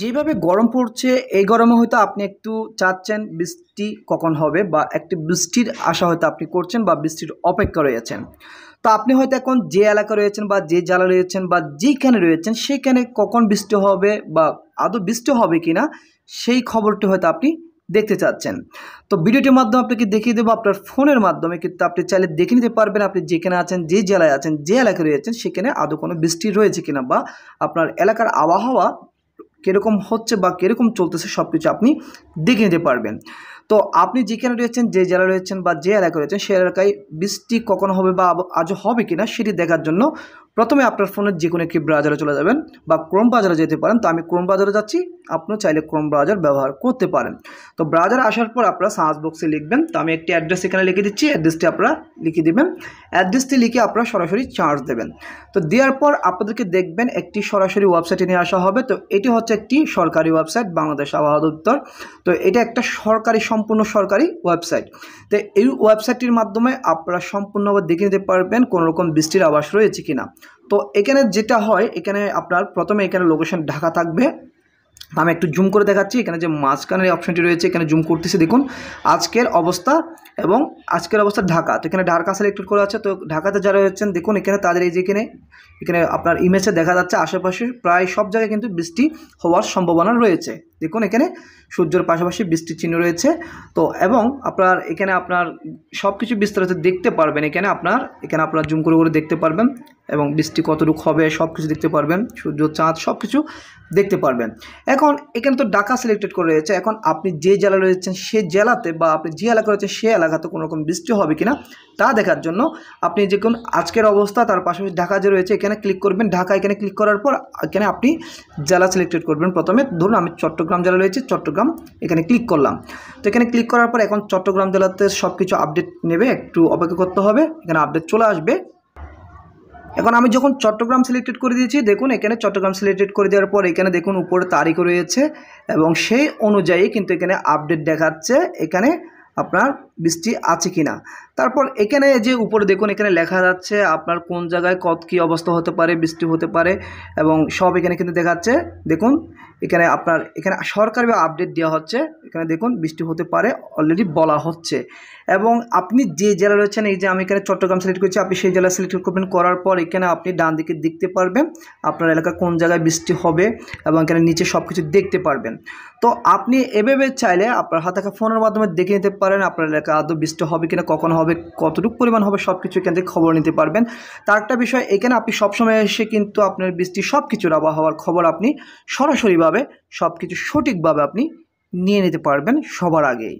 যেভাবে গরম পড়ছে এই গরমে হয়তো আপনি একটু চাচ্ছেন বৃষ্টি কখন হবে বা একটি বৃষ্টির আশা হয়তো আপনি করছেন বা বৃষ্টির অপেক্ষা রয়েছেন তো আপনি হয়তো এখন যে এলাকা রয়েছেন বা যে জেলা রয়েছেন বা যেখানে রয়েছেন সেখানে কখন বৃষ্টি হবে বা আদৌ বৃষ্টি হবে কি না সেই খবরটি হয়তো আপনি দেখতে চাচ্ছেন তো ভিডিওটির মাধ্যমে আপনাকে দেখিয়ে দেবো আপনার ফোনের মাধ্যমে কিন্তু আপনি চাইলে দেখে নিতে পারবেন আপনি যেখানে আছেন যে জেলায় আছেন যে এলাকায় রয়েছেন সেখানে আদৌ কোনো বৃষ্টি রয়েছে কিনা বা আপনার এলাকার আবহাওয়া কীরকম হচ্ছে বা কীরকম চলতেছে সব কিছু আপনি দেখে নিতে পারবেন তো আপনি যেখানে রয়েছেন যে জেলা রয়েছেন বা যে এলাকায় রয়েছেন সেই এলাকায় বৃষ্টি কখন হবে বা আজও হবে কি না সেটি দেখার জন্য প্রথমে আপনার ফোনের যে কোনো একটি ব্রাউজারে চলে যাবেন বা ক্রোম ব্রাউজারে যেতে পারেন তো আমি ক্রোম ব্রাউজারে যাচ্ছি আপনি চাইলে ক্রোম ব্রাউজার ব্যবহার করতে পারেন তো ব্রাউজারে আসার পর আপনারা সার্চ বক্সে লিখবেন তো আমি একটি অ্যাড্রেস এখানে লিখে দিচ্ছি অ্যাড্রেসটি আপনারা লিখে দেবেন অ্যাড্রেসটি লিখে আপনারা সরাসরি চার্জ দেবেন তো দেওয়ার পর আপনাদেরকে দেখবেন একটি সরাসরি ওয়েবসাইটে নিয়ে আসা হবে তো এটি হচ্ছে একটি সরকারি ওয়েবসাইট বাংলাদেশ আবহাওয়া দপ্তর তো এটা একটা সরকারি সম্পূর্ণ সরকারি ওয়েবসাইট তো এই ওয়েবসাইটটির মাধ্যমে আপনারা সম্পূর্ণভাবে দেখে নিতে পারবেন কোনোরকম বৃষ্টির আবাস রয়েছে কি না তো এখানে যেটা হয় এখানে আপনার প্রথমে এখানে লোকেশন ঢাকা থাকবে আমি একটু জুম করে দেখাচ্ছি এখানে যে মাঝখানের অপশনটি রয়েছে এখানে জুম করতেছি দেখুন আজকের অবস্থা এবং আজকের অবস্থা ঢাকা তো এখানে ঢাকা সিলেক্টেড করা আছে তো ঢাকাতে যারা রয়েছেন দেখুন এখানে তাদের এই যে এখানে এখানে আপনার ইমেজে দেখা যাচ্ছে আশেপাশে প্রায় সব জায়গায় কিন্তু বৃষ্টি হওয়ার সম্ভাবনা রয়েছে দেখুন এখানে সূর্যের পাশাপাশি বৃষ্টির চিহ্ন রয়েছে তো এবং আপনার এখানে আপনার সব কিছু বিস্তারিত দেখতে পারবেন এখানে আপনার এখানে আপনার জুম করে করে দেখতে পারবেন এবং বৃষ্টি কতটুকু হবে সব কিছু দেখতে পারবেন সূর্য চাঁদ সব কিছু দেখতে পারবেন এখন এখানে তো ঢাকা সিলেক্টেড করে রয়েছে এখন আপনি যে জেলা রয়েছেন সে জেলাতে বা আপনি যে এলাকা রয়েছেন সে এলাকাতে কোনো রকম বৃষ্টি হবে কি না তা দেখার জন্য আপনি যে কোন আজকের অবস্থা তার পাশাপাশি ঢাকা যে রয়েছে এখানে ক্লিক করবেন ঢাকা এখানে ক্লিক করার পর এখানে আপনি জেলা সিলেক্টেড করবেন প্রথমে ধরুন আমি চট্টগ্রাম চট্টগ্রাম জেলা রয়েছে চট্টগ্রাম এখানে ক্লিক করলাম তো এখানে ক্লিক করার পর এখন চট্টগ্রাম জেলাতে সব কিছু আপডেট নেবে একটু অপেক্ষা করতে হবে এখানে আপডেট চলে আসবে এখন আমি যখন চট্টগ্রাম সিলেক্টেড করে দিয়েছি দেখুন এখানে চট্টগ্রাম সিলেক্টেড করে দেওয়ার পর এখানে দেখুন উপরে তারিখ রয়েছে এবং সেই অনুযায়ী কিন্তু এখানে আপডেট দেখাচ্ছে এখানে আপনার বৃষ্টি আছে কি না তারপর এখানে যে উপরে দেখুন এখানে লেখা যাচ্ছে আপনার কোন জায়গায় কত কী অবস্থা হতে পারে বৃষ্টি হতে পারে এবং সব এখানে কিন্তু দেখাচ্ছে দেখুন এখানে আপনার এখানে সরকারি আপডেট দেওয়া হচ্ছে এখানে দেখুন বৃষ্টি হতে পারে অলরেডি বলা হচ্ছে এবং আপনি যে জেলা রয়েছেন এই যে আমি এখানে চট্টগ্রাম সিলেক্ট করছি আপনি সেই জেলা সিলেক্ট করবেন করার পর এখানে আপনি ডান দিকে দেখতে পারবেন আপনার এলাকা কোন জায়গায় বৃষ্টি হবে এবং এখানে নিচে সব কিছু দেখতে পারবেন তো আপনি এভাবে চাইলে আপনার হাতে থাকা ফোনের মাধ্যমে দেখে নিতে পারেন আপনার এলাকা আদৌ বৃষ্টি হবে কিনা কখন হবে কতটুকু পরিমাণ হবে সব কিছু এখান থেকে খবর নিতে পারবেন তার একটা বিষয় এখানে আপনি সবসময় এসে কিন্তু আপনার বৃষ্টি সব কিছুর আবহাওয়ার খবর আপনি সরাসরি বা কিভাবে সব কিছু সঠিকভাবে আপনি নিয়ে নিতে পারবেন সবার আগেই